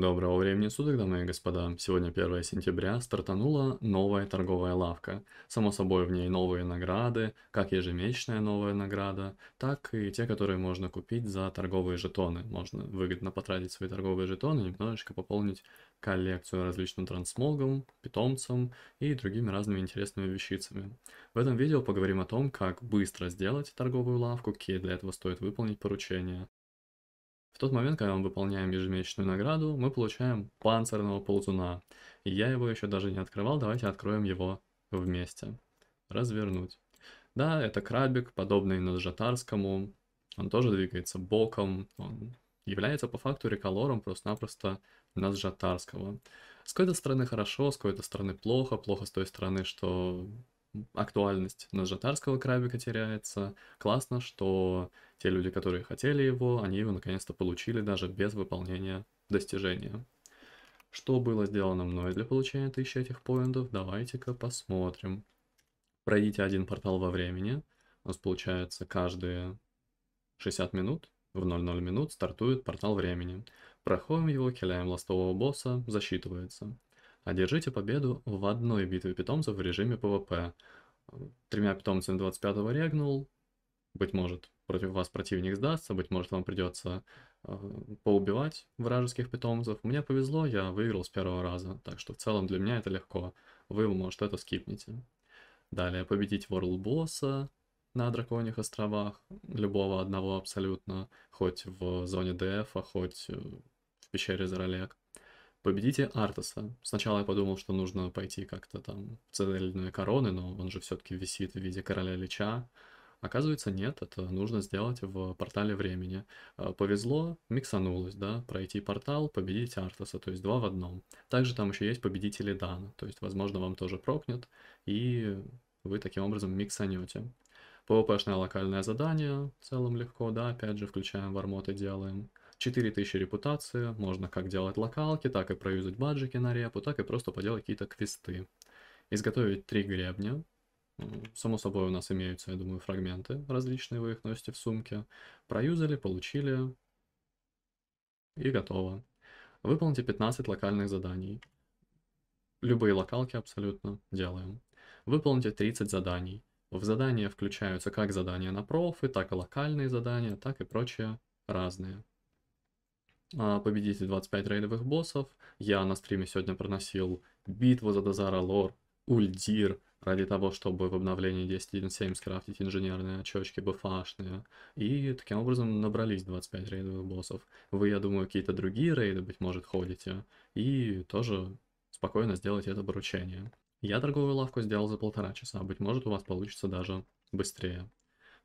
Доброго времени суток, дамы и господа. Сегодня 1 сентября стартанула новая торговая лавка. Само собой, в ней новые награды, как ежемесячная новая награда, так и те, которые можно купить за торговые жетоны. Можно выгодно потратить свои торговые жетоны, немножечко пополнить коллекцию различным трансмогом, питомцам и другими разными интересными вещицами. В этом видео поговорим о том, как быстро сделать торговую лавку, какие для этого стоит выполнить поручения, в тот момент, когда мы выполняем ежемесячную награду, мы получаем панцирного ползуна. И я его еще даже не открывал, давайте откроем его вместе. Развернуть. Да, это крабик, подобный Наджатарскому. Он тоже двигается боком, он является по факту реколором просто-напросто Наджатарского. С какой-то стороны хорошо, с какой-то стороны плохо. Плохо с той стороны, что актуальность нажатарского крабика теряется. Классно, что те люди, которые хотели его, они его наконец-то получили даже без выполнения достижения. Что было сделано мной для получения тысячи этих поинтов, давайте-ка посмотрим. Пройдите один портал во времени. У нас получается каждые 60 минут, в 00 минут стартует портал времени. Проходим его, киляем ластового босса, засчитывается. Одержите победу в одной битве питомцев в режиме ПВП. Тремя питомцами 25-го регнул. Быть может, против вас противник сдастся, быть может, вам придется э, поубивать вражеских питомцев. Мне повезло, я выиграл с первого раза, так что в целом для меня это легко. Вы, может, это скипните. Далее, победить World босса на Драконьих островах, любого одного абсолютно, хоть в зоне ДФ, а хоть э, в пещере Заролек. Победите Артаса. Сначала я подумал, что нужно пойти как-то там в цельной короны, но он же все-таки висит в виде короля Лича. Оказывается, нет, это нужно сделать в портале времени. А, повезло, миксанулось, да, пройти портал, победить Артаса, то есть два в одном. Также там еще есть победители Дана, то есть, возможно, вам тоже прокнет, и вы таким образом миксанете. ПВПшное локальное задание, в целом легко, да, опять же, включаем вармоты, делаем. 4000 репутации, можно как делать локалки, так и проюзать баджики на репу, так и просто поделать какие-то квесты. Изготовить три гребня. Само собой у нас имеются, я думаю, фрагменты различные, вы их носите в сумке. Проюзали, получили и готово. Выполните 15 локальных заданий. Любые локалки абсолютно делаем. Выполните 30 заданий. В задания включаются как задания на профы, так и локальные задания, так и прочие разные. А, победите 25 рейдовых боссов. Я на стриме сегодня проносил битву за Дозара Лор, Ульдир, ради того, чтобы в обновлении 10.1.7 скрафтить инженерные очочки бфашные. И таким образом набрались 25 рейдовых боссов. Вы, я думаю, какие-то другие рейды, быть может, ходите. И тоже спокойно сделать это поручение. Я торговую лавку сделал за полтора часа, быть может, у вас получится даже быстрее.